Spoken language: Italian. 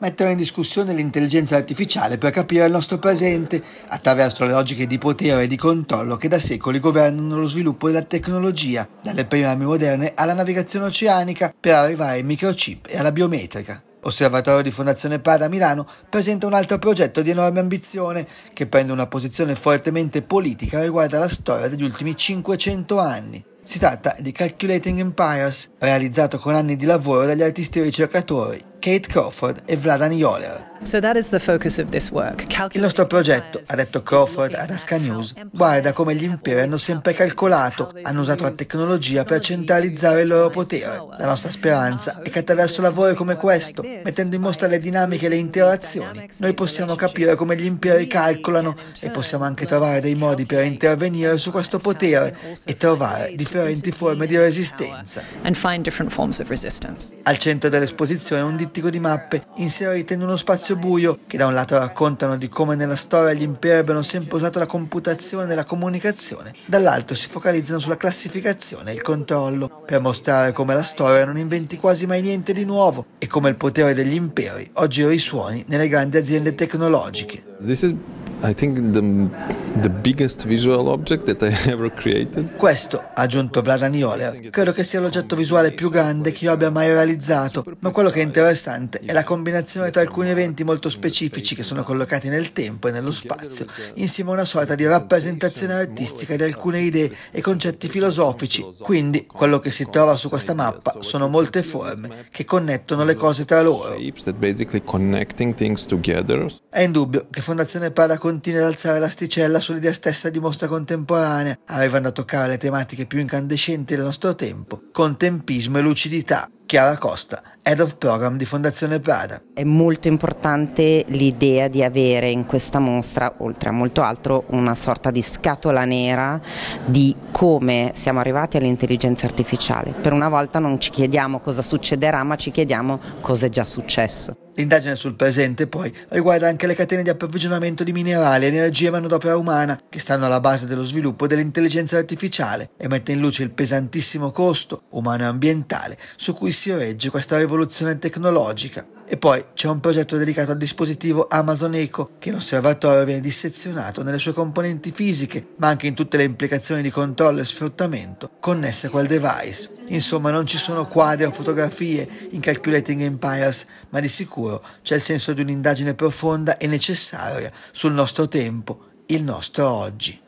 mettere in discussione l'intelligenza artificiale per capire il nostro presente attraverso le logiche di potere e di controllo che da secoli governano lo sviluppo della tecnologia, dalle prime armi moderne alla navigazione oceanica per arrivare ai microchip e alla biometrica. Osservatorio di Fondazione Prada a Milano presenta un altro progetto di enorme ambizione che prende una posizione fortemente politica riguardo alla storia degli ultimi 500 anni. Si tratta di Calculating Empires, realizzato con anni di lavoro dagli artisti e ricercatori, Kate Crawford e Vladan Joler. Il nostro progetto, ha detto Crawford ad Aska News, guarda come gli imperi hanno sempre calcolato, hanno usato la tecnologia per centralizzare il loro potere. La nostra speranza è che attraverso lavori come questo, mettendo in mostra le dinamiche e le interazioni, noi possiamo capire come gli imperi calcolano e possiamo anche trovare dei modi per intervenire su questo potere e trovare differenti forme di resistenza. Al centro dell'esposizione è un ellittico di mappe, inserite in uno spazio buio, che da un lato raccontano di come nella storia gli imperi abbiano sempre usato la computazione e la comunicazione, dall'altro si focalizzano sulla classificazione e il controllo, per mostrare come la storia non inventi quasi mai niente di nuovo e come il potere degli imperi oggi risuoni nelle grandi aziende tecnologiche. Questo, ha aggiunto Vladaniola, credo che sia l'oggetto visuale più grande che io abbia mai realizzato, ma quello che è interessante è la combinazione tra alcuni eventi molto specifici che sono collocati nel tempo e nello spazio, insieme a una sorta di rappresentazione artistica di alcune idee e concetti filosofici. Quindi, quello che si trova su questa mappa sono molte forme che connettono le cose tra loro. È indubbio che Fondazione Paraco continui ad alzare l'asticella sull'idea stessa di mostra contemporanea, arrivando a toccare le tematiche più incandescenti del nostro tempo con tempismo e lucidità. Chiara Costa, Head of Program di Fondazione Prada. È molto importante l'idea di avere in questa mostra, oltre a molto altro, una sorta di scatola nera di come siamo arrivati all'intelligenza artificiale. Per una volta non ci chiediamo cosa succederà, ma ci chiediamo cosa è già successo. L'indagine sul presente poi riguarda anche le catene di approvvigionamento di minerali, energia e manodopera umana che stanno alla base dello sviluppo dell'intelligenza artificiale e mette in luce il pesantissimo costo umano e ambientale su cui si regge questa rivoluzione tecnologica. E poi c'è un progetto dedicato al dispositivo Amazon Eco, che in osservatorio viene dissezionato nelle sue componenti fisiche, ma anche in tutte le implicazioni di controllo e sfruttamento connesse a quel device. Insomma, non ci sono quadri o fotografie in Calculating Empires, ma di sicuro c'è il senso di un'indagine profonda e necessaria sul nostro tempo, il nostro oggi.